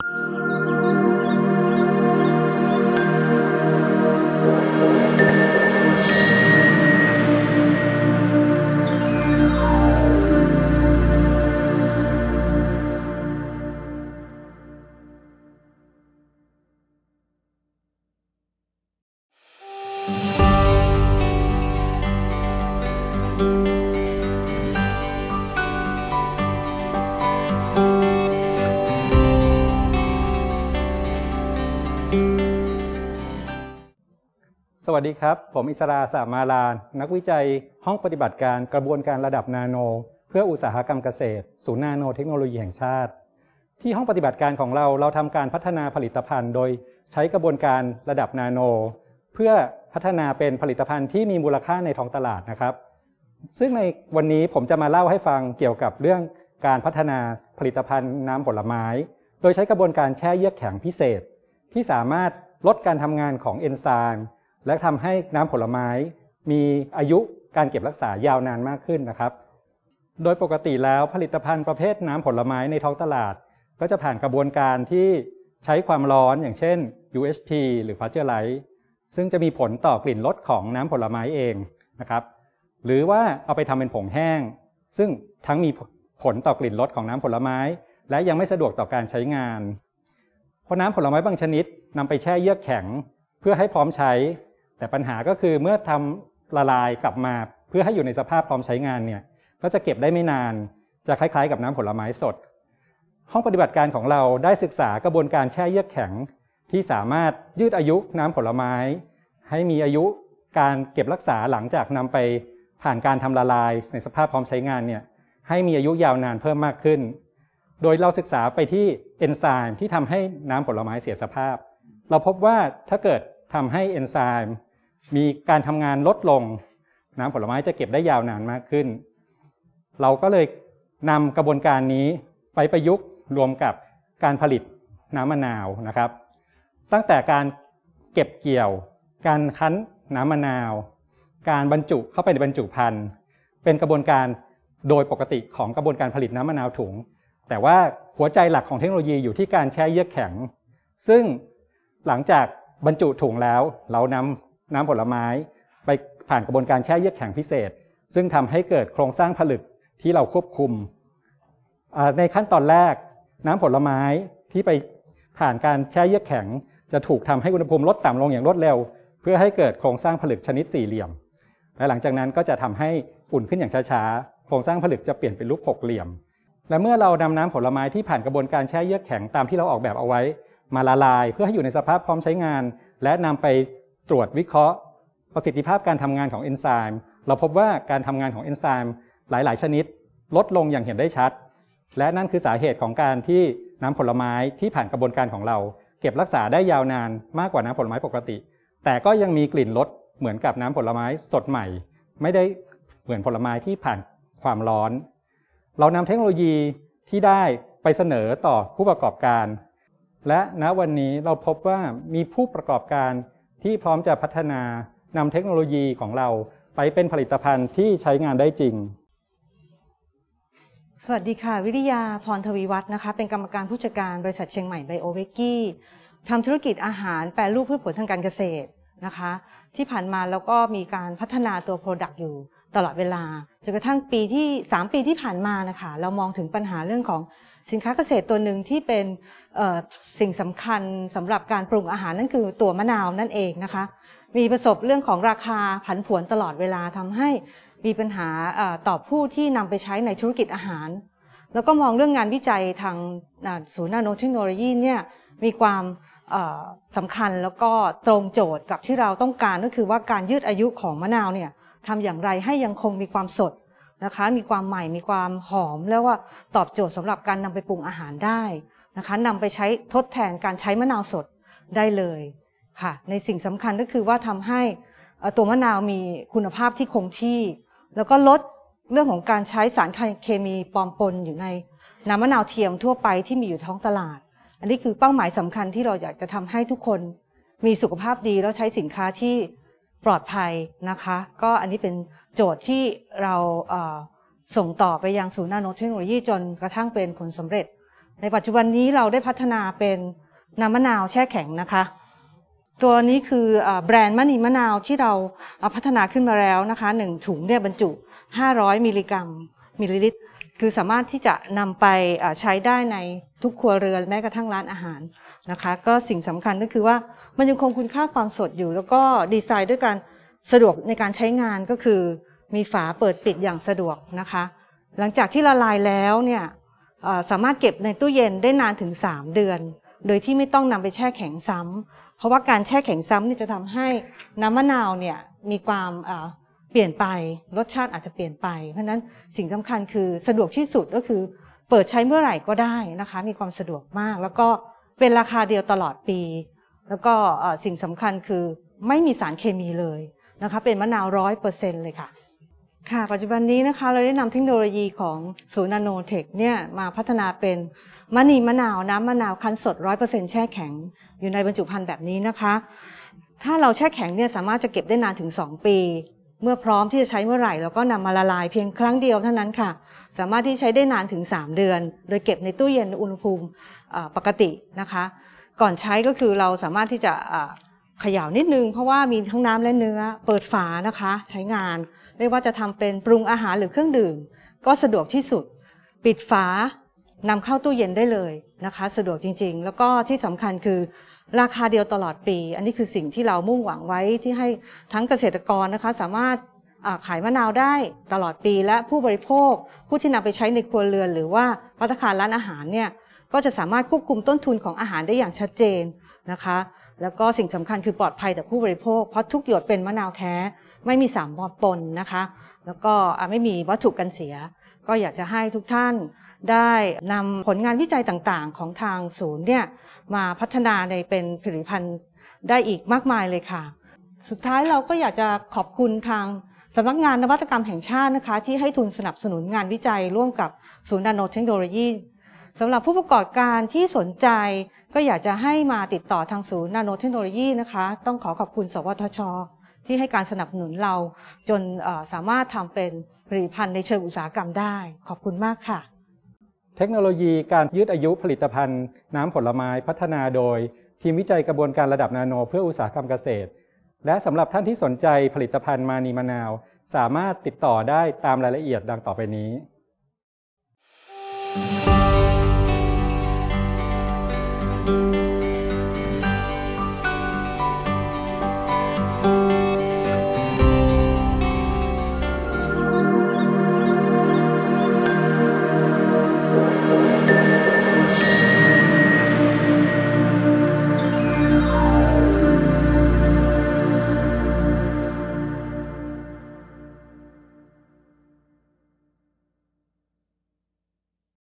Thank mm -hmm. you. สวัสดีครับ ผมอิสราสามาลาน นักวิจัยห้องปฏิบัติการกระบวนการระดับนาโน เพื่ออุตสาหกรรมเกษตรศูนย์นาโนเทคโนโลยีแห่งชาติ ที่ห้องปฏิบัติการของเราเราทำการพัฒนาผลิตภัณฑ์โดยใช้กระบวนการระดับนาโนเพื่อพัฒนาเป็นผลิตภัณฑ์ที่มีมูลค่าในท้องตลาดนะครับ ซึ่งในวันนี้ผมจะมาเล่าให้ฟังเกี่ยวกับเรื่องการพัฒนาผลิตภัณฑ์น้ำผลไม้ โดยใช้กระบวนการแช่เยือกแข็งพิเศษที่สามารถลดการทำงานของเอนไซม์และทำให้น้ำผลไม้มีอายุการเก็บรักษายาวนานมากขึ้นนะครับ โดยปกติแล้วผลิตภัณฑ์ประเภทน้ำผลไม้ในท้องตลาด ก็จะผ่านกระบวนการที่ใช้ความร้อน อย่างเช่น UHT หรือ p a s t ร u r i z e ซึ่งจะมีผลต่อกลิ่นรสของน้ำผลไม้เองนะครับ หรือว่าเอาไปทำเป็นผงแห้ง ซึ่งทั้งมีผลต่อกลิ่นรสของน้ำผลไม้ และยังไม่สะดวกต่อการใช้งาน เพราะน้ำผลไม้บางชนิด นำไปแช่เยือกแข็ง เพื่อให้พร้อมใช้แต่ปัญหาก็คือเมื่อทำละลายกลับมา เพื่อให้อยู่ในสภาพพร้อมใช้งานเนี่ยก็จะเก็บได้ไม่นานจะคล้ายๆ กับน้ำผลไม้สดห้องปฏิบัติการของเราได้ศึกษากระบวนการแช่เยือกแข็ง ที่สามารถยืดอายุน้ำผลไม้ ให้มีอายุการเก็บรักษาหลังจากนำไป ผ่านการทำละลาย ในสภาพพร้อมใช้งานเนี่ยให้มีอายุยาวนานเพิ่มมากขึ้น โดยเราศึกษาไปที่เอนไซม์ที่ทำให้น้ำผลไม้เสียสภาพ เราพบว่าถ้าเกิดทำให้เอนไซม์มีการทำงานลดลง น้ำผลไม้จะเก็บได้ยาวนานมากขึ้น เราก็เลยนำกระบวนการนี้ไปประยุกต์รวมกับการผลิตน้ำมะนาวนะครับ ตั้งแต่การเก็บเกี่ยว การคั้นน้ำมะนาว การบรรจุเข้าไปในบรรจุภัณฑ์เป็นกระบวนการโดยปกติของกระบวนการผลิตน้ำมะนาวถุง แต่ว่าหัวใจหลักของเทคโนโลยีอยู่ที่การแช่เยือกแข็ง ซึ่งหลังจากบรรจุถุงแล้ว เรานำน้ำผลไม้ไปผ่านกระบวนการแช่เยือกแข็งพิเศษ ซึ่งทำให้เกิดโครงสร้างผลึกที่เราควบคุม ในขั้นตอนแรกน้ำผลไม้ที่ไปผ่านการแช่เยือกแข็ง จะถูกทำให้อุณหภูมิลดต่ำลงอย่างรวดเร็วเพื่อให้เกิดโครงสร้างผลึกชนิดสี่เหลี่ยม และหลังจากนั้นก็จะทำให้อุ่นขึ้นอย่างช้าๆโครงสร้างผลึกจะเปลี่ยนเป็นรูปหกเหลี่ยม และเมื่อเรานำน้ำผลไม้ที่ผ่านกระบวนการแช่เยือกแข็งตามที่เราออกแบบเอาไว้ มาละลายเพื่อให้อยู่ในสภาพพร้อมใช้งาน และนำไปตรวจวิเคราะห์ประสิทธิภาพการทำงานของเอนไซม์ เราพบว่าการทำงานของเอนไซม์หลาย ๆ ชนิดลดลงอย่างเห็นได้ชัด และนั่นคือสาเหตุของการที่น้ำผลไม้ที่ผ่านกระบวนการของเรา เก็บรักษาได้ยาวนานมากกว่าน้ำผลไม้ปกติ แต่ก็ยังมีกลิ่นรสเหมือนกับน้ำผลไม้สดใหม่ ไม่ได้เหมือนผลไม้ที่ผ่านความร้อน เรานำเทคโนโลยีที่ได้ไปเสนอต่อผู้ประกอบการ และณวันนี้เราพบว่ามีผู้ประกอบการที่พร้อมจะพัฒนานำเทคโนโลยีของเราไปเป็นผลิตภัณฑ์ที่ใช้งานได้จริง สวัสดีค่ะ วิริยาพรทวีวัฒน์นะคะเป็นกรรมการผู้จัดการบริษัทเชียงใหม่ไบโอเวกี้ทำธุรกิจอาหารแปรรูปพืชผลทางการเกษตรนะคะที่ผ่านมาแล้วก็มีการพัฒนาตัวโปรดักต์อยู่ตลอดเวลาจนกระทั่งปีที่ 3 ปีที่ผ่านมานะคะเรามองถึงปัญหาเรื่องของสินค้าเกษตรตัวหนึ่งที่เป็นสิ่งสำคัญสำหรับการปรุงอาหาร นั่นคือตัวมะนาวนั่นเองนะคะมีประสบเรื่องของราคาผันผวนตลอดเวลาทำให้มีปัญหาต่อผู้ที่นำไปใช้ในธุรกิจอาหาร แล้วก็มองเรื่องงานวิจัยทางศูนย์นาโนเทคโนโลยีเนี่ยมีความสำคัญแล้วก็ตรงโจทย์กับที่เราต้องการก็คือว่าการยืดอายุของมะนาวเนี่ยทำอย่างไรให้ยังคงมีความสดนะคะมีความใหม่มีความหอมแล้วว่าตอบโจทย์สำหรับการนำไปปรุงอาหารได้นะคะนำไปใช้ทดแทนการใช้มะนาวสดได้เลยค่ะในสิ่งสำคัญก็คือว่าทำให้ตัวมะนาวมีคุณภาพที่คงที่ แล้วก็ลดเรื่องของการใช้สารเคมีปลอมปนอยู่ในน้ำมะนาวเทียมทั่วไปที่มีอยู่ท้องตลาด อันนี้คือเป้าหมายสำคัญที่เราอยากจะทำให้ทุกคน มีสุขภาพดี แล้วใช้สินค้าที่ปลอดภัยนะคะก็อันนี้เป็นโจทย์ที่เราส่งต่อไปยังศูนย์ นาโนเทคโนโลยีจนกระทั่งเป็นผลสำเร็จ ในปัจจุบันนี้เราได้พัฒนาเป็นน้ำมะนาวแช่แข็งนะคะตัวนี้คือแบรนด์มะนีมะนาวที่เราพัฒนาขึ้นมาแล้วนะคะหนึ่งถุงเนี่ยบรรจุ 500 มิลลิกรัม มิลลิลิตร คือสามารถที่จะนำไปใช้ได้ในทุกครัวเรือนแม้กระทั่งร้านอาหารนะคะก็สิ่งสำคัญก็คือว่ามันยังคงคุณค่าความสดอยู่ แล้วก็ดีไซน์ด้วยการสะดวกในการใช้งานก็คือ มีฝาเปิดปิดอย่างสะดวกนะคะ หลังจากที่ละลายแล้วเนี่ยสามารถเก็บในตู้เย็นได้นานถึง 3 เดือน โดยที่ไม่ต้องนำไปแช่แข็งซ้ำเพราะว่าการแช่แข็งซ้ำนี่จะทำให้น้ำมะนาวเนี่ยมีความเปลี่ยนไปรสชาติอาจจะเปลี่ยนไปเพราะนั้นสิ่งสำคัญคือสะดวกที่สุดก็คือ เปิดใช้เมื่อไหร่ก็ได้นะคะ มีความสะดวกมาก แล้วก็เป็นราคาเดียวตลอดปีแล้วก็สิ่งสำคัญคือไม่มีสารเคมีเลยนะคะเป็นมะนาวร้อยเปอร์เซ็นต์เลยค่ะ ค่ะ ปัจจุบันนี้นะคะเราได้นำเทคโนโลยีของศูนย์นาโนเทคเนี่ยมาพัฒนาเป็นมะนีมะนาว น้ำมะนาวคั้นสดร้อยเปอร์เซ็นต์แช่แข็ง อยู่ในบรรจุภัณฑ์แบบนี้นะคะ ถ้าเราแช่แข็งเนี่ยสามารถจะเก็บได้นานถึง 2 ปี เมื่อพร้อมที่จะใช้เมื่อไหร่ เราก็นำมาละลายเพียงครั้งเดียวเท่านั้นค่ะ สามารถที่ใช้ได้นานถึง 3 เดือน โดยเก็บในตู้เย็นอุณหภูมิปกตินะคะก่อนใช้ก็คือเราสามารถที่จะขยานิดนึง เพราะว่ามีทั้งน้ำและเนื้อเปิดฝานะคะใช้งาน ไม่ว่าจะทำเป็นปรุงอาหารหรือเครื่องดื่ม ก็สะดวกที่สุดปิดฝานำเข้าตู้เย็นได้เลยนะคะ สะดวกจริงๆ แล้วก็ที่สำคัญคือราคาเดียวตลอดปี อันนี้คือสิ่งที่เรามุ่งหวังไว้ที่ให้ทั้งเกษตรกรนะคะสามารถขายมะนาวได้ตลอดปีและผู้บริโภคผู้ที่นำไปใช้ในครัวเรือน หรือว่าพัตคารร้านอาหารเนี่ยก็จะสามารถควบคุมต้นทุนของอาหารได้อย่างชัดเจนนะคะ แล้วก็สิ่งสำคัญคือปลอดภัยต่อผู้บริโภค เพราะทุกหยดเป็นมะนาวแท้ไม่มีสารปนนะคะ แล้วก็ไม่มีวัตถุกันเสีย ก็อยากจะให้ทุกท่านได้นำผลงานวิจัยต่างๆของทางศูนย์เนี่ยมาพัฒนาในเป็นผลิตภัณฑ์ได้อีกมากมายเลยค่ะ สุดท้ายเราก็อยากจะขอบคุณทางสำนักงานนวัตกรรมแห่งชาตินะคะ ที่ให้ทุนสนับสนุนงานวิจัยร่วมกับศูนย์นาโนเทคโนโลยีสำหรับผู้ประกอบการที่สนใจก็อยากจะให้มาติดต่อทางศูนย์นาโนเทคโนโลยีนะคะ ต้องขอขอบคุณ สวทช ที่ให้การสนับสนุนเราจนสามารถทำเป็นผลิตภัณฑ์ในเชิงอุตสาหกรรมได้ ขอบคุณมากค่ะ เทคโนโลยีการยืดอายุผลิตภัณฑ์ น้ำผลไม้พัฒนาโดยทีมวิจัยกระบวนการระดับนาโน เพื่ออุตสาหกรรมเกษตร และสำหรับท่านที่สนใจผลิตภัณฑ์มานีมะนาว สามารถติดต่อได้ตามรายละเอียดดังต่อไปนี้